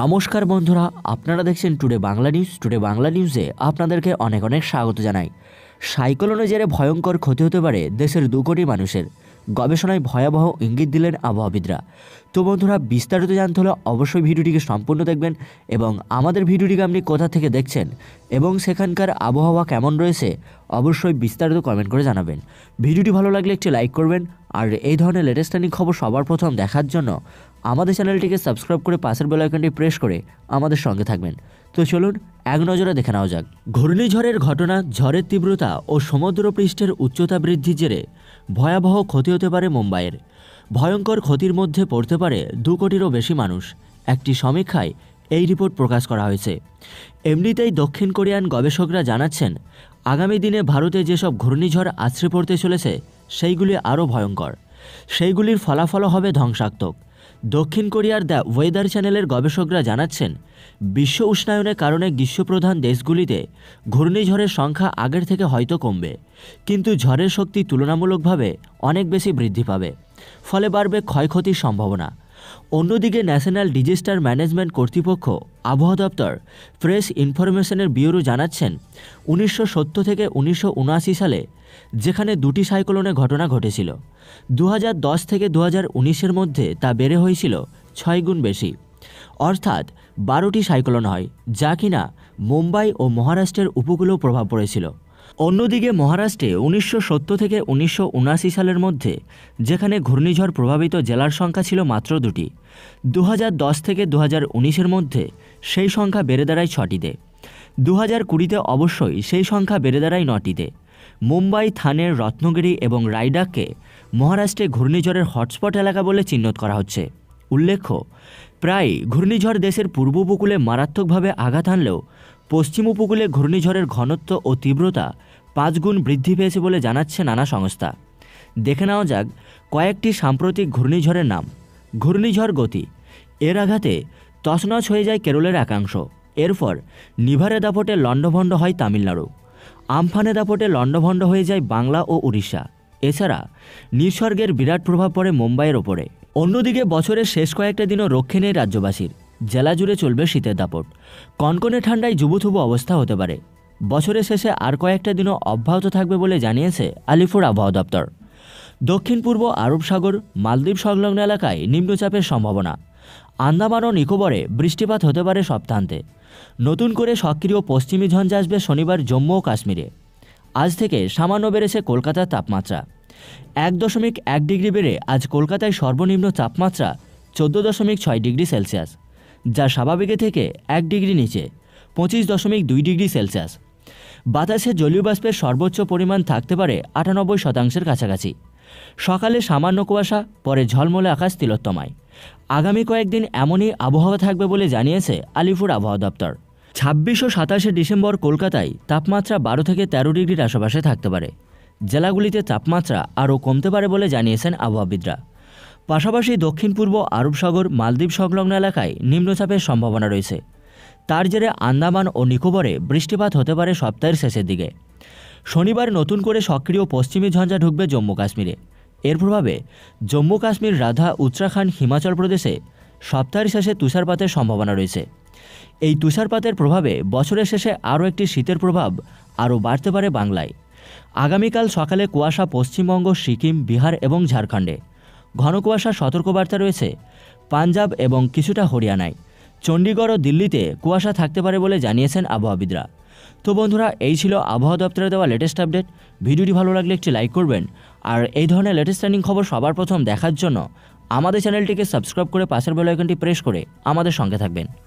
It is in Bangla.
নমস্কার বন্ধুরা আপনারা দেখছেন today Bangla news today Bangla নিউজে আপনাদেরকে অনেক অনেক স্বাগত জানাই সাইক্লোনের জেরে ভয়ঙ্কর ক্ষতি হতে পারে দেশের দু কোটি মানুষের গবেষণায় ভয়াবহ ইঙ্গিত দিলেন আবহাওয়াবিদরা তো বন্ধুরা বিস্তারিত জানতে হলে অবশ্যই ভিডিওটিকে সম্পূর্ণ দেখবেন এবং আমাদের ভিডিওটিকে আপনি কোথা থেকে দেখছেন এবং সেখানকার আবহাওয়া কেমন রয়েছে অবশ্যই বিস্তারিত কমেন্ট করে জানাবেন ভিডিওটি ভালো লাগলে একটি লাইক করবেন আর এই ধরনের লেটেস্ট ট্রেনিং খবর সবার প্রথম দেখার জন্য আমাদের চ্যানেলটিকে সাবস্ক্রাইব করে পাশের বেলাইকনটি প্রেস করে আমাদের সঙ্গে থাকবেন তো চলুন এক নজরে দেখে নেওয়া যাক ঘূর্ণিঝড়ের ঘটনা ঝড়ের তীব্রতা ও সমুদ্রপৃষ্ঠের উচ্চতা বৃদ্ধির জেরে ভয়াবহ ক্ষতি হতে পারে মুম্বাইয়ের ভয়ঙ্কর ক্ষতির মধ্যে পড়তে পারে দু কোটিরও বেশি মানুষ একটি সমীক্ষায় এই রিপোর্ট প্রকাশ করা হয়েছে এমনিতেই দক্ষিণ কোরিয়ান গবেষকরা জানাচ্ছেন আগামী দিনে ভারতে যেসব ঘূর্ণিঝড় আছড়ে পড়তে চলেছে সেইগুলি আরও ভয়ঙ্কর সেইগুলির ফলাফলও হবে ধ্বংসাত্মক দক্ষিণ কোরিয়ার দ্য ওয়েদার চ্যানেলের গবেষকরা জানাচ্ছেন বিশ্ব উষ্ণায়নের কারণে গ্রীষ্মপ্রধান দেশগুলিতে ঘূর্ণিঝড়ের সংখ্যা আগের থেকে হয়তো কমবে কিন্তু ঝড়ের শক্তি তুলনামূলকভাবে অনেক বেশি বৃদ্ধি পাবে ফলে বাড়বে ক্ষয়ক্ষতির সম্ভাবনা অন্যদিকে ন্যাশনাল ডিজাস্টার ম্যানেজমেন্ট কর্তৃপক্ষ আবহাওয়া দপ্তর ফ্রেশ ইনফরমেশনের ব্যুরো জানাচ্ছেন উনিশশো থেকে উনিশশো সালে যেখানে দুটি সাইক্লোনের ঘটনা ঘটেছিল দু থেকে দু হাজার মধ্যে তা বেড়ে হয়েছিল ছয় গুণ বেশি অর্থাৎ বারোটি সাইক্লোন হয় যা কিনা মুম্বাই ও মহারাষ্ট্রের উপকূলেও প্রভাব পড়েছিল অন্যদিকে মহারাষ্ট্রে উনিশশো থেকে উনিশশো সালের মধ্যে যেখানে ঘূর্ণিঝড় প্রভাবিত জেলার সংখ্যা ছিল মাত্র দুটি দু থেকে দু হাজার মধ্যে সেই সংখ্যা বেড়ে দাঁড়ায় ছটিতে দু হাজার কুড়িতে অবশ্যই সেই সংখ্যা বেড়ে দাঁড়ায় নটিতে মুম্বাই থানের রত্নগিরি এবং রাইডাককে মহারাষ্ট্রে ঘূর্ণিঝড়ের হটস্পট এলাকা বলে চিহ্নত করা হচ্ছে উল্লেখ্য প্রায় ঘূর্ণিঝড় দেশের পূর্ব উপকূলে মারাত্মকভাবে আঘাত আনলেও পশ্চিম উপকূলে ঘূর্ণিঝড়ের ঘনত্ব ও তীব্রতা পাঁচ গুণ বৃদ্ধি পেয়েছে বলে জানাচ্ছে নানা সংস্থা দেখে নেওয়া যাক কয়েকটি সাম্প্রতিক ঘূর্ণিঝড়ের নাম ঘূর্ণিঝড় গতি এর আঘাতে তছনছ হয়ে যায় কেরলের একাংশ এরপর নিভারে দাপটে লণ্ডভণ্ড হয় তামিলনাড়ু আমফানে দাপটে লণ্ডভণ্ড হয়ে যায় বাংলা ও উড়িষ্যা এছাড়া নিসর্গের বিরাট প্রভাব পড়ে মুম্বাইয়ের ওপরে অন্যদিকে বছরের শেষ কয়েকটা দিনও রক্ষে নেই রাজ্যবাসীর জেলা জুড়ে চলবে শীতের দাপট কনকনে ঠান্ডায় জুবুথুবু অবস্থা হতে পারে বছরের শেষে আর কয়েকটা দিনও অব্যাহত থাকবে বলে জানিয়েছে আলিপুর আবহাওয়া দপ্তর দক্ষিণ পূর্ব আরব সাগর মালদ্বীপ সংলগ্ন এলাকায় নিম্নচাপের সম্ভাবনা আন্দামান ও নিকোবরে বৃষ্টিপাত হতে পারে সপ্তাহান্তে নতুন করে সক্রিয় পশ্চিমী ঝঞ্ঝা আসবে শনিবার জম্মু ও কাশ্মীরে আজ থেকে সামান্য বেড়েছে কলকাতার তাপমাত্রা এক দশমিক এক ডিগ্রি বেড়ে আজ কলকাতায় সর্বনিম্ন তাপমাত্রা চোদ্দ দশমিক ছয় ডিগ্রি সেলসিয়াস যা স্বাভাবিকের থেকে এক ডিগ্রি নিচে পঁচিশ দশমিক দুই ডিগ্রি সেলসিয়াস বাতাসে জলীয় বাষ্পের সর্বোচ্চ পরিমাণ থাকতে পারে আটানব্বই শতাংশের কাছাকাছি সকালে সামান্য কুয়াশা পরে ঝলমলে আকাশ তিলোত্তমায় আগামী কয়েকদিন এমনই আবহাওয়া থাকবে বলে জানিয়েছে আলিপুর আবহাওয়া দপ্তর ছাব্বিশ ও সাতাশে ডিসেম্বর কলকাতায় তাপমাত্রা বারো থেকে তেরো ডিগ্রির আশেপাশে থাকতে পারে জেলাগুলিতে তাপমাত্রা আরও কমতে পারে বলে জানিয়েছেন আবহাওয়াবিদরা পাশাপাশি দক্ষিণ পূর্ব আরব সাগর মালদ্বীপ সংলগ্ন এলাকায় নিম্নচাপের সম্ভাবনা রয়েছে তার জেরে আন্দামান ও নিকোবরে বৃষ্টিপাত হতে পারে সপ্তাহের শেষের দিকে শনিবার নতুন করে সক্রিয় পশ্চিমী ঝঞ্ঝা ঢুকবে জম্মু কাশ্মীরে এর প্রভাবে জম্মু কাশ্মীর রাধা উত্তরাখণ্ড হিমাচল প্রদেশে সপ্তাহের শেষে তুষারপাতের সম্ভাবনা রয়েছে এই তুষারপাতের প্রভাবে বছরের শেষে আরও একটি শীতের প্রভাব আরও বাড়তে পারে বাংলায় আগামীকাল সকালে কুয়াশা পশ্চিমবঙ্গ সিকিম বিহার এবং ঝাড়খণ্ডে ঘন কুয়াশার সতর্কবার্তা রয়েছে পাঞ্জাব এবং কিছুটা হরিয়ানায় চণ্ডীগড় ও দিল্লিতে কুয়াশা থাকতে পারে বলে জানিয়েছেন আবহাওয়াবিদরা তো বন্ধুরা এই ছিল আবহাওয়া দপ্তরে দেওয়া লেটেস্ট আপডেট ভিডিওটি ভালো লাগলে একটি লাইক করবেন আর এই ধরনের লেটেস্ট ট্রেনিং খবর সবার প্রথম দেখার জন্য আমাদের চ্যানেলটিকে সাবস্ক্রাইব করে পাশের বেলাইকনটি প্রেস করে আমাদের সঙ্গে থাকবেন